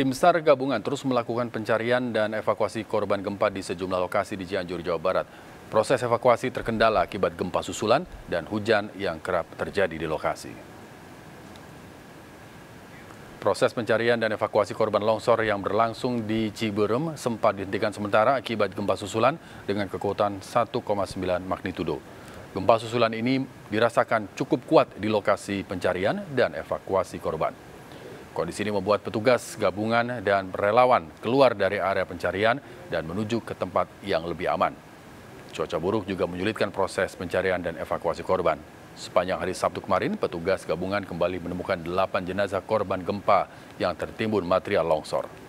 Tim SAR gabungan terus melakukan pencarian dan evakuasi korban gempa di sejumlah lokasi di Cianjur, Jawa Barat. Proses evakuasi terkendala akibat gempa susulan dan hujan yang kerap terjadi di lokasi. Proses pencarian dan evakuasi korban longsor yang berlangsung di Ciberem sempat dihentikan sementara akibat gempa susulan dengan kekuatan 1,9 magnitudo. Gempa susulan ini dirasakan cukup kuat di lokasi pencarian dan evakuasi korban. Kondisi ini membuat petugas gabungan dan relawan keluar dari area pencarian dan menuju ke tempat yang lebih aman. Cuaca buruk juga menyulitkan proses pencarian dan evakuasi korban. Sepanjang hari Sabtu kemarin, petugas gabungan kembali menemukan 8 jenazah korban gempa yang tertimbun material longsor.